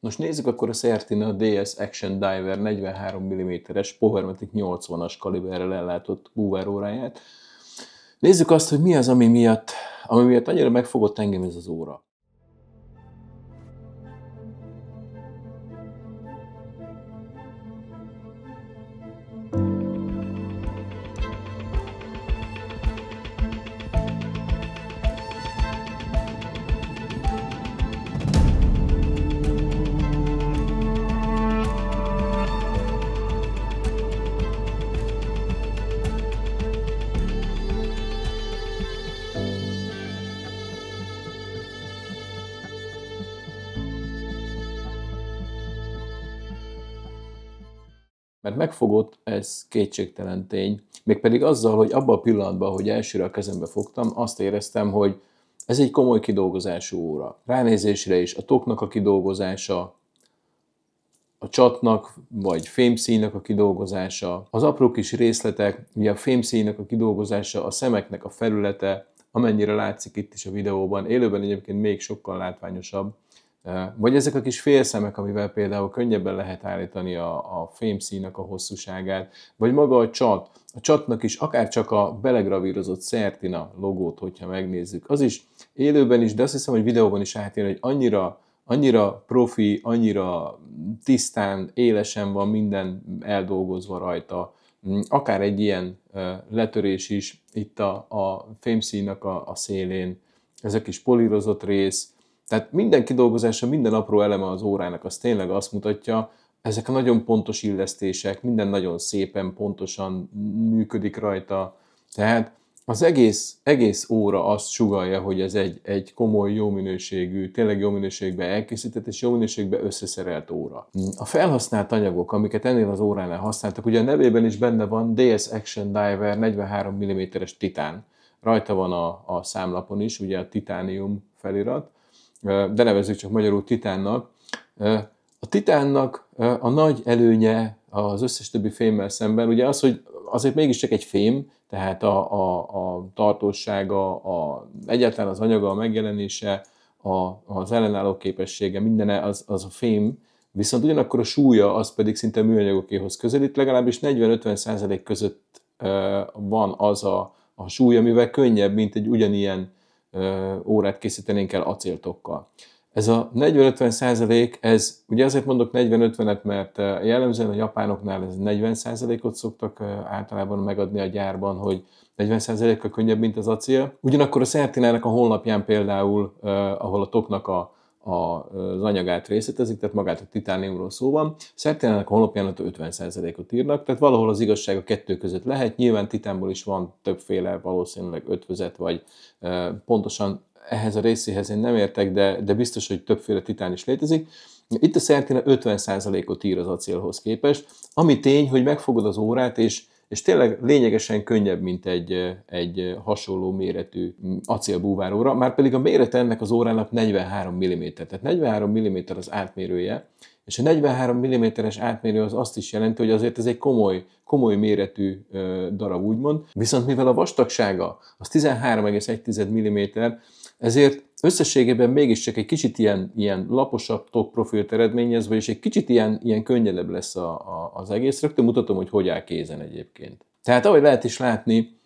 Nos nézzük akkor a Sertina DS Action Diver 43 mm-es Powermatic 80-as kaliberrel ellátott óráját. Nézzük azt, hogy mi az, ami miatt, ami miatt annyira megfogott engem ez az óra. Mert megfogott, ez kétségtelen tény. Mégpedig azzal, hogy abban a pillanatban, hogy elsőre a kezembe fogtam, azt éreztem, hogy ez egy komoly kidolgozású óra. Ránézésre is a toknak a kidolgozása, a csatnak vagy fémszínnek a kidolgozása, az apró kis részletek, ugye a fémszínnek a kidolgozása, a szemeknek a felülete, amennyire látszik itt is a videóban, élőben egyébként még sokkal látványosabb, vagy ezek a kis félszemek, amivel például könnyebben lehet állítani a, a fémszínak a hosszúságát, vagy maga a csat. A csatnak is akár csak a belegravírozott Certina logót, hogyha megnézzük. Az is élőben is, de azt hiszem, hogy videóban is átjön, hogy annyira annyira profi, annyira tisztán, élesen van minden eldolgozva rajta, mm, akár egy ilyen letörés is itt a, a fémszínnak a, a szélén, ez a kis polírozott rész, tehát minden kidolgozása, minden apró eleme az órának, az tényleg azt mutatja, ezek a nagyon pontos illesztések, minden nagyon szépen, pontosan működik rajta. Tehát az egész, egész óra azt sugalja, hogy ez egy, egy komoly, jó minőségű, tényleg jó minőségben elkészített és jó minőségben összeszerelt óra. A felhasznált anyagok, amiket ennél az óránál használtak, ugye a nevében is benne van DS Action Diver 43 mm-es titán. Rajta van a, a számlapon is, ugye a titánium felirat, de nevezzük csak magyarul titánnak. A titánnak a nagy előnye az összes többi fémmel szemben, ugye az, hogy azért mégiscsak egy fém, tehát a, a, a tartósága, a, egyáltalán az anyaga, a megjelenése, a, az ellenálló képessége, mindene az, az a fém, viszont ugyanakkor a súlya az pedig szinte műanyagokéhoz közelít, legalábbis 40-50 százalék között van az a, a súly, amivel könnyebb, mint egy ugyanilyen órát készítenénk el acéltokkal. Ez a 40-50 százalék, ez ugye azért mondok 40-50-et, mert jellemzően a japánoknál ez 40 százalékot szoktak általában megadni a gyárban, hogy 40 százalékkal könnyebb, mint az acél. Ugyanakkor a Szertinának a honlapján például, ahol a toknak a az anyagát részletezik, tehát magát a titániumról szó van. Szertének a honlapján 50%-ot írnak, tehát valahol az igazság a kettő között lehet. Nyilván titánból is van többféle, valószínűleg ötvözet, vagy e, pontosan ehhez a részéhez én nem értek, de, de biztos, hogy többféle titán is létezik. Itt a szertina 50%-ot ír az acélhoz képest, ami tény, hogy megfogod az órát, és és tényleg lényegesen könnyebb, mint egy, egy hasonló méretű acélbúváróra, már pedig a mérete ennek az órának 43 mm, tehát 43 mm az átmérője, és a 43 mm-es átmérő az azt is jelenti, hogy azért ez egy komoly, komoly méretű darab, úgymond. Viszont mivel a vastagsága az 13,1 mm, ezért összességében mégiscsak egy kicsit ilyen, ilyen laposabb top profilt eredményez, vagyis egy kicsit ilyen, ilyen könnyebb lesz a, a, az egész. Rögtön mutatom, hogy hogy áll kézen egyébként. Tehát ahogy lehet is látni,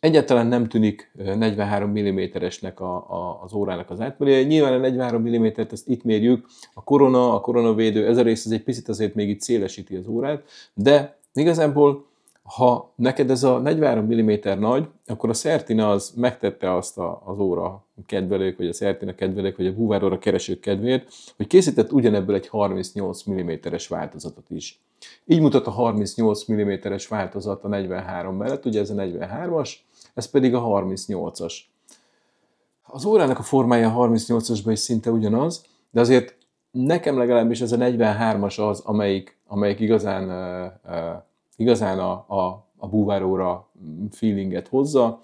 egyáltalán nem tűnik 43 mm-esnek a, a, az órának az átmérője. Nyilván a 43 mm-t ezt itt mérjük, a korona, a koronavédő, ez a rész ez egy picit azért még itt szélesíti az órát, de igazából ha neked ez a 43 mm nagy, akkor a Certina az megtette azt a, az óra kedvelők, vagy a Certina kedvelők, vagy a Búvár óra keresők kedvéért, hogy készített ugyanebből egy 38 mm-es változatot is. Így mutat a 38 mm-es változat a 43 mellett, ugye ez a 43-as, ez pedig a 38-as. Az órának a formája a 38-asban is szinte ugyanaz, de azért nekem legalábbis ez a 43-as az, amelyik, amelyik igazán uh, uh, igazán a, a, a búváróra feelinget hozza.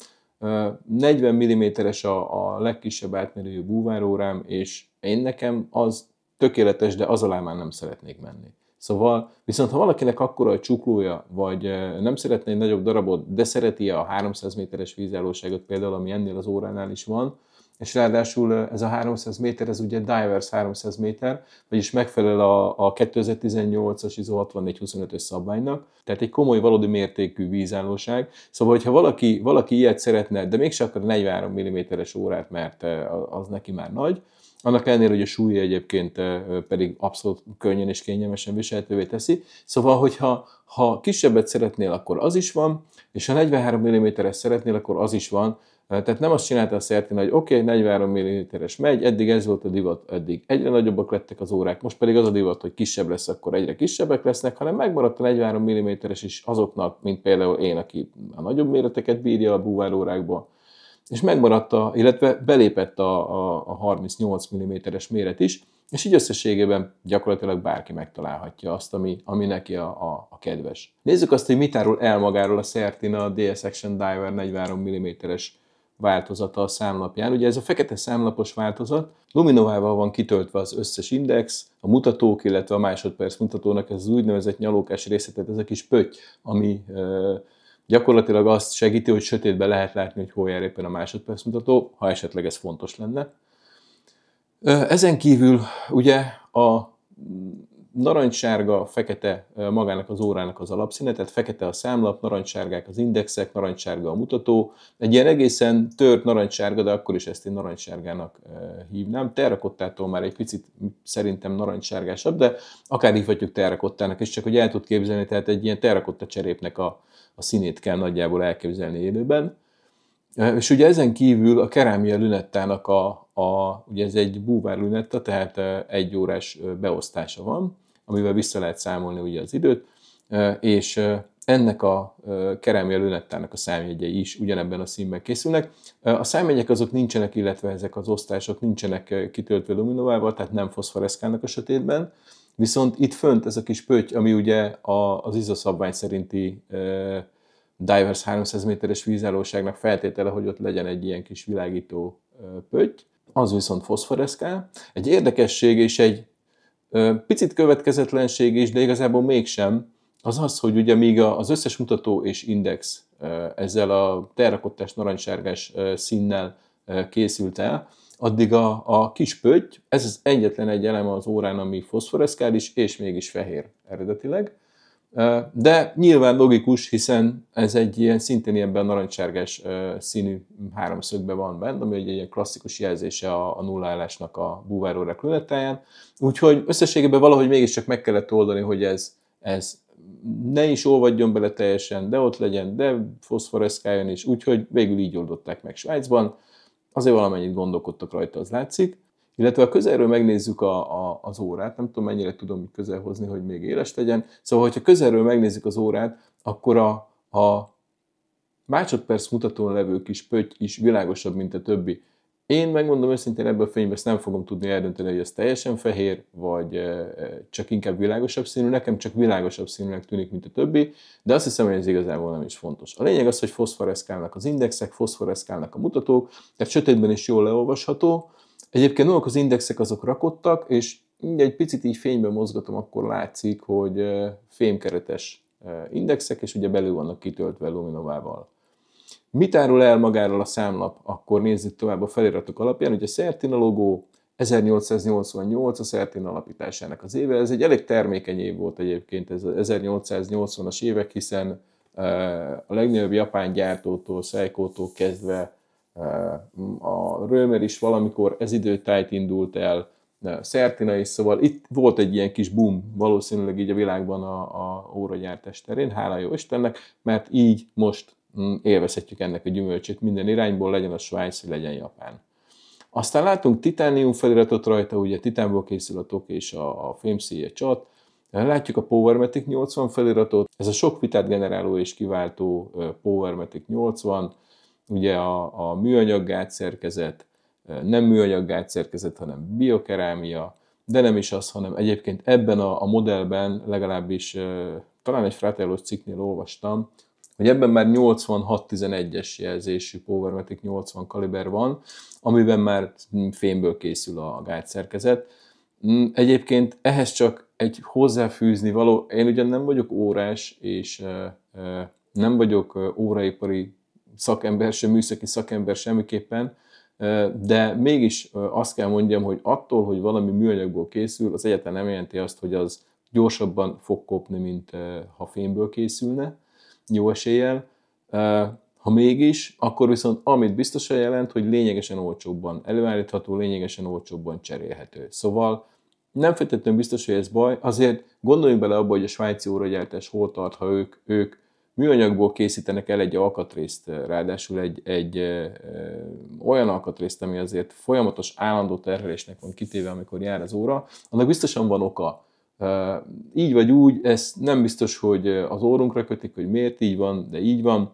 40 mm-es a, a legkisebb átmérőjű búvárórám, és én nekem az tökéletes, de az alá már nem szeretnék menni. Szóval, viszont ha valakinek akkora a csuklója, vagy nem szeretné egy nagyobb darabot, de szereti a 300 méteres vízállóságot például, ami ennél az óránál is van, és ráadásul ez a 300 méter, ez ugye Divers 300 méter, vagyis megfelel a, a 2018-as ISO 6425-ös szabványnak, tehát egy komoly valódi mértékű vízállóság. Szóval, hogyha valaki, valaki ilyet szeretne, de mégse akar 43 mm-es órát, mert az neki már nagy, annak ellenére, hogy a súlya egyébként pedig abszolút könnyen és kényelmesen viselhetővé teszi. Szóval, hogyha ha kisebbet szeretnél, akkor az is van, és ha 43 mm-es szeretnél, akkor az is van, tehát nem azt csinálta a Szertin, hogy oké, okay, 43 mm-es megy, eddig ez volt a divat, eddig egyre nagyobbak lettek az órák, most pedig az a divat, hogy kisebb lesz, akkor egyre kisebbek lesznek, hanem megmaradt a 43 mm-es is azoknak, mint például én, aki a nagyobb méreteket bírja a búvárórákból, és megmaradt, a, illetve belépett a, a, a 38 mm-es méret is, és így összességében gyakorlatilag bárki megtalálhatja azt, ami, ami neki a, a, a kedves. Nézzük azt, hogy mit árul el magáról a Certina a DS Action Diver 43 mm-es változata a számlapján. Ugye ez a fekete számlapos változat, luminovával van kitöltve az összes index, a mutatók, illetve a másodperc mutatónak ez az úgynevezett nyalókás tehát ez a kis pötty, ami gyakorlatilag azt segíti, hogy sötétben lehet látni, hogy hol jár éppen a másodperc mutató, ha esetleg ez fontos lenne. Ezen kívül ugye a narancssárga, fekete magának az órának az alapszíne, tehát fekete a számlap, narancssárgák az indexek, narancssárga a mutató. Egy ilyen egészen tört narancssárga, de akkor is ezt én narancssárgának hívnám. Terrakottától már egy picit szerintem narancssárgásabb, de akár hívhatjuk terrakottának is, csak hogy el tud képzelni, tehát egy ilyen terrakotta cserépnek a, a színét kell nagyjából elképzelni élőben. És ugye ezen kívül a kerámia lünettának a, a ugye ez egy búvár lünetta, tehát egy órás beosztása van, amivel vissza lehet számolni ugye az időt, és ennek a kerámia lőnettárnak a számjegyei is ugyanebben a színben készülnek. A számjegyek azok nincsenek, illetve ezek az osztások nincsenek kitöltve luminovával, tehát nem foszforeszkálnak a sötétben, viszont itt fönt ez a kis pöty, ami ugye az ISO szabvány szerinti Divers 300 méteres vízállóságnak feltétele, hogy ott legyen egy ilyen kis világító pötty, az viszont foszforeszkál. Egy érdekesség és egy Picit következetlenség is, de igazából mégsem, az az, hogy ugye még az összes mutató és index ezzel a terrakottás narancssárgás színnel készült el, addig a, a kis pötty, ez az egyetlen egy elem az órán, ami foszforeszkális, és mégis fehér eredetileg. De nyilván logikus, hiszen ez egy ilyen szintén ilyen narancsárgás színű háromszögben van benne, ami egy ilyen klasszikus jelzése a, nullállásnak a búvárórák lünetáján. Úgyhogy összességében valahogy mégiscsak meg kellett oldani, hogy ez, ez ne is olvadjon bele teljesen, de ott legyen, de foszforeszkáljon is, úgyhogy végül így oldották meg Svájcban. Azért valamennyit gondolkodtak rajta, az látszik. Illetve a közelről megnézzük a, a, az órát, nem tudom mennyire tudom így közelhozni, hogy még éles legyen, szóval hogyha közelről megnézzük az órát, akkor a, a másodperc mutatón levő kis pötty is világosabb, mint a többi. Én megmondom őszintén, ebből a fényben ezt nem fogom tudni eldönteni, hogy ez teljesen fehér, vagy csak inkább világosabb színű. Nekem csak világosabb színűnek tűnik, mint a többi, de azt hiszem, hogy ez igazából nem is fontos. A lényeg az, hogy foszforeszkálnak az indexek, foszforeszkálnak a mutatók, tehát sötétben is jól leolvasható, Egyébként olyanok az indexek azok rakottak, és egy picit így fényben mozgatom, akkor látszik, hogy fémkeretes indexek, és ugye belül vannak kitöltve Luminovával. Mit árul el magáról a számlap? Akkor nézzük tovább a feliratok alapján. Ugye Sertina logó, 1888 a Sertina alapításának az éve. Ez egy elég termékeny év volt egyébként ez az 1880-as évek, hiszen a legnagyobb japán gyártótól, Seiko-tól kezdve a Römer is valamikor ez időtájt indult el, Szertina is, szóval itt volt egy ilyen kis boom valószínűleg így a világban a, a óragyártás terén, hála jó Istennek, mert így most mm, élvezhetjük ennek a gyümölcsét minden irányból, legyen a Svájc, legyen Japán. Aztán látunk titánium feliratot rajta, ugye titánból készül a tok és a, a fémszíje csat, Látjuk a Powermatic 80 feliratot, ez a sok vitát generáló és kiváltó Powermatic 80, ugye a, a műanyag gátszerkezet, nem műanyag gátszerkezet, hanem biokerámia, de nem is az, hanem egyébként ebben a, a modellben legalábbis talán egy Fratellos cikknél olvastam, hogy ebben már 86-11-es jelzésű Powermatic 80 kaliber van, amiben már fémből készül a gátszerkezet. Mm, egyébként ehhez csak egy hozzáfűzni való, én ugyan nem vagyok órás, és nem vagyok óraipari szakember, sem műszaki szakember semmiképpen, de mégis azt kell mondjam, hogy attól, hogy valami műanyagból készül, az egyáltalán nem jelenti azt, hogy az gyorsabban fog kopni, mint ha fémből készülne, jó eséllyel. Ha mégis, akkor viszont amit biztosan jelent, hogy lényegesen olcsóbban előállítható, lényegesen olcsóbban cserélhető. Szóval nem feltétlenül biztos, hogy ez baj, azért gondoljunk bele abba, hogy a svájci óragyártás hol tart, ha ők, ők műanyagból készítenek el egy alkatrészt, eh, ráadásul egy, egy ö, eh, eh, olyan alkatrészt, ami azért folyamatos állandó terhelésnek van kitéve, amikor jár az óra, annak biztosan van oka. Ö, így vagy úgy, ez nem biztos, hogy az órunkra kötik, hogy miért így van, de így van.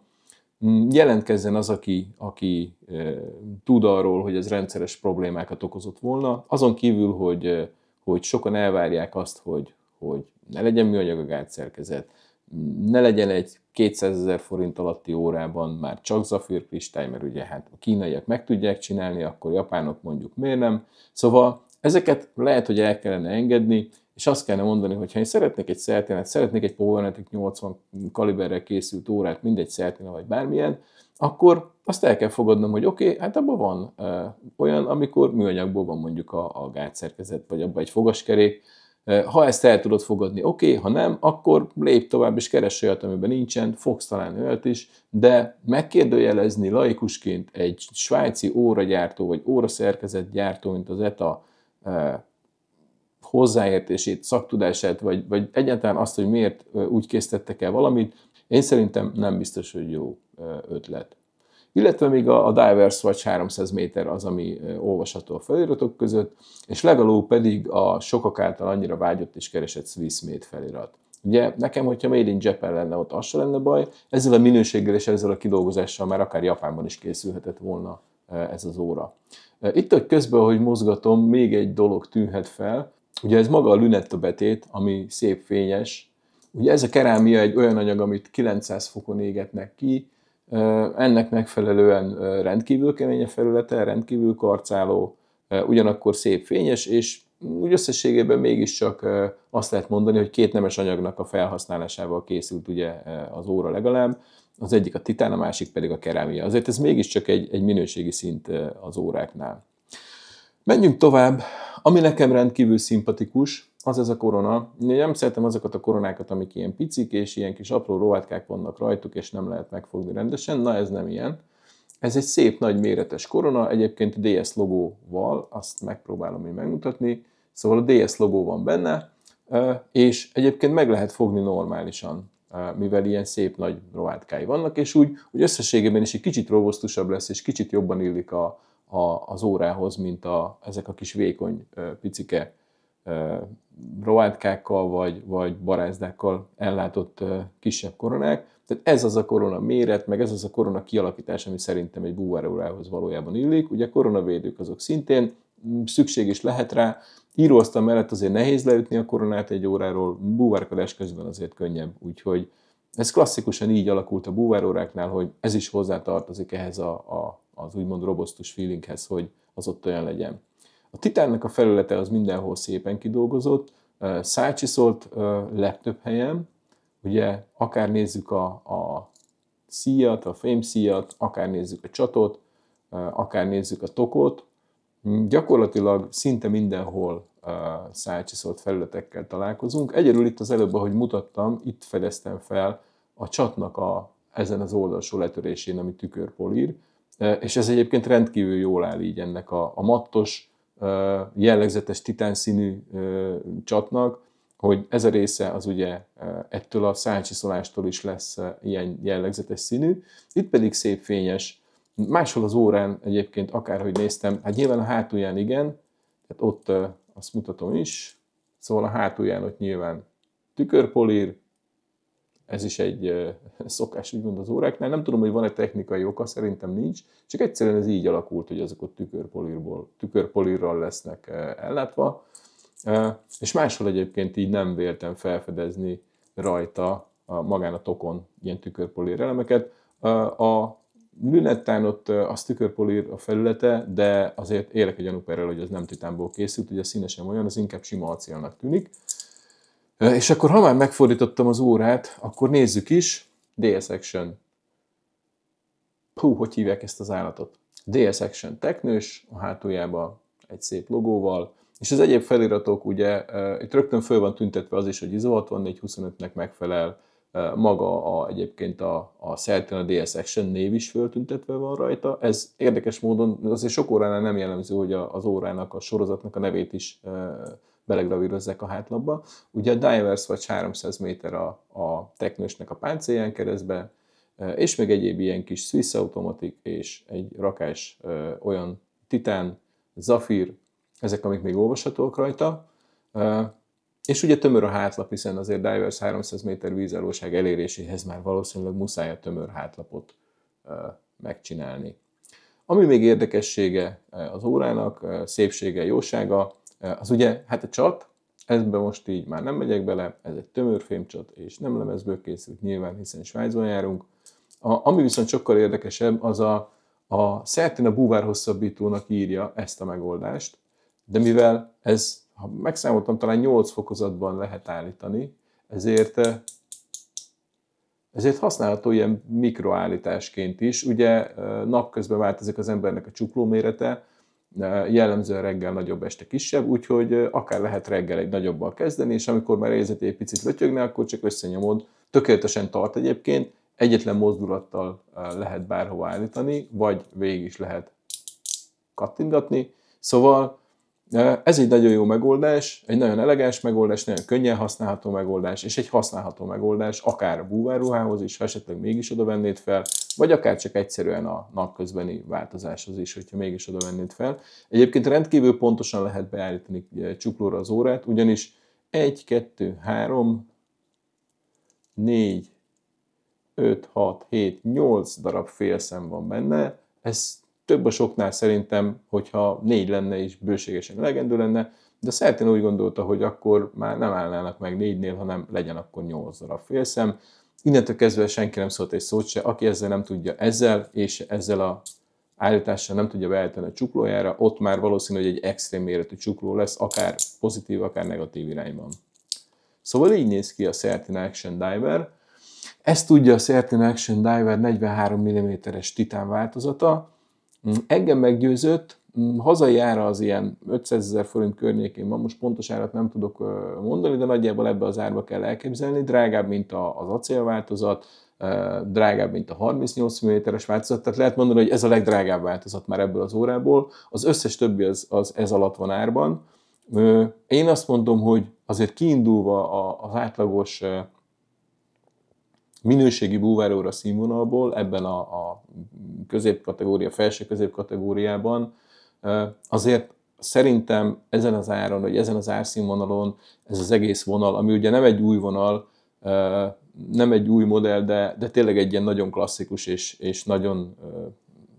Mm, jelentkezzen az, aki, aki ö, tud arról, hogy ez rendszeres problémákat okozott volna. Azon kívül, hogy, hogy sokan elvárják azt, hogy, hogy ne legyen műanyag a gátszerkezet, ne legyen egy 200 ezer forint alatti órában már csak zafír kristály, mert ugye hát a kínaiak meg tudják csinálni, akkor japánok mondjuk miért nem. Szóval ezeket lehet, hogy el kellene engedni, és azt kellene mondani, hogy ha én szeretnék egy szeltenet, szeretnék egy Powernetic 80 kaliberrel készült órát, mindegy szerténe vagy bármilyen, akkor azt el kell fogadnom, hogy oké, okay, hát abban van ö, olyan, amikor műanyagból van mondjuk a, a gátszerkezet, vagy abban egy fogaskerék, ha ezt el tudod fogadni, oké, okay, ha nem, akkor lép tovább és keres olyat, amiben nincsen, fogsz találni olyat is, de megkérdőjelezni laikusként egy svájci óragyártó vagy gyártó, mint az ETA hozzáértését, szaktudását, vagy, vagy egyáltalán azt, hogy miért úgy készítettek el valamit, én szerintem nem biztos, hogy jó ötlet illetve még a, a divers vagy 300 méter az, ami olvasható a feliratok között, és legalul pedig a sokak által annyira vágyott és keresett Swiss Made felirat. Ugye nekem, hogyha Made in Japan lenne ott, az se lenne baj, ezzel a minőséggel és ezzel a kidolgozással már akár Japánban is készülhetett volna ez az óra. Itt, hogy közben, hogy mozgatom, még egy dolog tűnhet fel, ugye ez maga a lünetta betét, ami szép fényes, Ugye ez a kerámia egy olyan anyag, amit 900 fokon égetnek ki, ennek megfelelően rendkívül kemény a felülete, rendkívül karcáló, ugyanakkor szép fényes, és úgy összességében mégiscsak azt lehet mondani, hogy két nemes anyagnak a felhasználásával készült ugye az óra legalább, az egyik a titán, a másik pedig a kerámia. Azért ez mégiscsak egy, egy minőségi szint az óráknál. Menjünk tovább ami nekem rendkívül szimpatikus, az ez a korona. Én nem szeretem azokat a koronákat, amik ilyen picik, és ilyen kis apró rovátkák vannak rajtuk, és nem lehet megfogni rendesen. Na, ez nem ilyen. Ez egy szép nagy méretes korona, egyébként a DS logóval, azt megpróbálom én megmutatni. Szóval a DS logó van benne, és egyébként meg lehet fogni normálisan, mivel ilyen szép nagy rovátkái vannak, és úgy, úgy összességében is egy kicsit robosztusabb lesz, és kicsit jobban illik a, a, az órához, mint a, ezek a kis vékony, picike rovántkákkal vagy, vagy barázdákkal ellátott kisebb koronák. Tehát ez az a korona méret, meg ez az a korona kialakítás, ami szerintem egy búvárórához valójában illik. Ugye a koronavédők azok szintén mm, szükség is lehet rá. Íróasztal mellett azért nehéz leütni a koronát egy óráról, búvárkodás közben azért könnyebb, úgyhogy ez klasszikusan így alakult a búváróráknál, hogy ez is hozzátartozik ehhez a, a az úgymond robosztus feelinghez, hogy az ott olyan legyen. A Titánnak a felülete az mindenhol szépen kidolgozott, szácsiszolt legtöbb helyen, ugye akár nézzük a, a szíjat, a szíjat, akár nézzük a csatot, akár nézzük a tokot, mm, gyakorlatilag szinte mindenhol szájcsiszolt felületekkel találkozunk. Egyedül itt az előbb, ahogy mutattam, itt fedeztem fel a csatnak a, ezen az oldalsó letörésén, ami tükörpolír, és ez egyébként rendkívül jól áll így ennek a, a mattos, jellegzetes titánszínű csatnak, hogy ez a része az ugye ettől a szálcsiszolástól is lesz ilyen jellegzetes színű. Itt pedig szép fényes. Máshol az órán egyébként, akárhogy néztem, hát nyilván a hátulján igen, tehát ott azt mutatom is, szóval a hátulján ott nyilván tükörpolír, ez is egy szokás, úgymond az óráknál. Nem tudom, hogy van-e technikai oka, szerintem nincs, csak egyszerűen ez így alakult, hogy azok ott tükörpolírból, tükörpolírral lesznek ellátva. És máshol egyébként így nem véltem felfedezni rajta a, magán a tokon ilyen tükörpolír elemeket. A lünettán ott az tükörpolír a felülete, de azért élek egy anuperrel, hogy az nem titánból készült, ugye színesen olyan, az inkább sima acélnak tűnik. És akkor, ha már megfordítottam az órát, akkor nézzük is. DS Action. Hú, hogy hívják ezt az állatot? DS Action teknős, a hátuljában egy szép logóval, és az egyéb feliratok ugye, itt rögtön föl van tüntetve az is, hogy ISO 6425-nek megfelel, maga a, egyébként a, a Certain a DS Action név is föltüntetve van rajta. Ez érdekes módon azért sok óránál nem jellemző, hogy az órának, a sorozatnak a nevét is belegravírozzák a hátlapba. Ugye a Divers vagy 300 méter a, a teknősnek a páncélján keresztbe, és még egyéb ilyen kis Swiss Automatic és egy rakás olyan Titán, Zafir, ezek, amik még olvashatók rajta. És ugye tömör a hátlap, hiszen azért Divers 300 méter vízállóság eléréséhez már valószínűleg muszáj a tömör hátlapot megcsinálni. Ami még érdekessége az órának, szépsége, jósága, az ugye, hát a csat, ezbe most így már nem megyek bele, ez egy csat, és nem lemezből készült nyilván, hiszen Svájcban járunk. A, ami viszont sokkal érdekesebb, az a, a szertén a búvár hosszabbítónak írja ezt a megoldást, de mivel ez, ha megszámoltam, talán 8 fokozatban lehet állítani, ezért eh, ezért használható ilyen mikroállításként is. Ugye eh, napközben változik az embernek a csukló mérete, jellemzően reggel nagyobb, este kisebb, úgyhogy akár lehet reggel egy nagyobbal kezdeni, és amikor már érzed, egy picit lötyögne, akkor csak összenyomod. Tökéletesen tart egyébként, egyetlen mozdulattal lehet bárhova állítani, vagy végig is lehet kattintatni. Szóval ez egy nagyon jó megoldás, egy nagyon elegáns megoldás, nagyon könnyen használható megoldás, és egy használható megoldás akár a búvárruhához is, ha esetleg mégis oda vennéd fel, vagy akár csak egyszerűen a napközbeni változáshoz is, hogyha mégis oda vennéd fel. Egyébként rendkívül pontosan lehet beállítani csuklóra az órát, ugyanis 1, 2, 3, 4, 5, 6, 7, 8 darab félszem van benne, ez több a soknál szerintem, hogyha négy lenne is bőségesen elegendő lenne, de Szertén úgy gondolta, hogy akkor már nem állnának meg négynél, hanem legyen akkor nyolc darab félszem. Innentől kezdve senki nem szólt egy szót se, aki ezzel nem tudja ezzel, és ezzel a állítással nem tudja beállítani a csuklójára, ott már valószínű, hogy egy extrém méretű csukló lesz, akár pozitív, akár negatív irányban. Szóval így néz ki a Certain Action Diver. Ezt tudja a Certain Action Diver 43 mm-es titán változata, Mm, engem meggyőzött, mm, hazajára az ilyen 500 ezer forint környékén van, most pontos árat nem tudok mondani, de nagyjából ebbe az árba kell elképzelni, drágább, mint az acélváltozat, drágább, mint a 38 mm-es változat, tehát lehet mondani, hogy ez a legdrágább változat már ebből az órából, az összes többi az, az ez alatt van árban. Én azt mondom, hogy azért kiindulva az átlagos minőségi búváróra színvonalból ebben a, a középkategória, felső középkategóriában azért szerintem ezen az áron, vagy ezen az árszínvonalon ez az egész vonal, ami ugye nem egy új vonal, nem egy új modell, de, de tényleg egy ilyen nagyon klasszikus és, és nagyon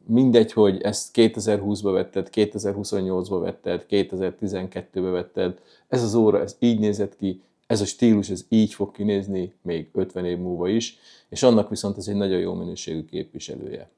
mindegy, hogy ezt 2020-ba vetted, 2028-ba vetted, 2012-be vetted, ez az óra, ez így nézett ki, ez a stílus ez így fog kinézni még 50 év múlva is, és annak viszont ez egy nagyon jó minőségű képviselője.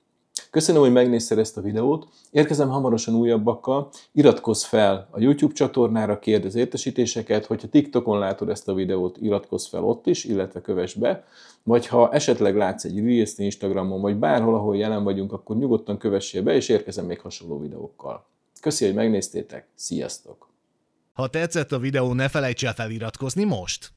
Köszönöm, hogy megnézted ezt a videót, érkezem hamarosan újabbakkal, iratkozz fel a YouTube csatornára, kérd az értesítéseket, hogyha TikTokon látod ezt a videót, iratkozz fel ott is, illetve kövess be, vagy ha esetleg látsz egy reels Instagramon, vagy bárhol, ahol jelen vagyunk, akkor nyugodtan kövessél be, és érkezem még hasonló videókkal. Köszönöm, hogy megnéztétek, sziasztok! Ha tetszett a videó, ne felejts el feliratkozni most!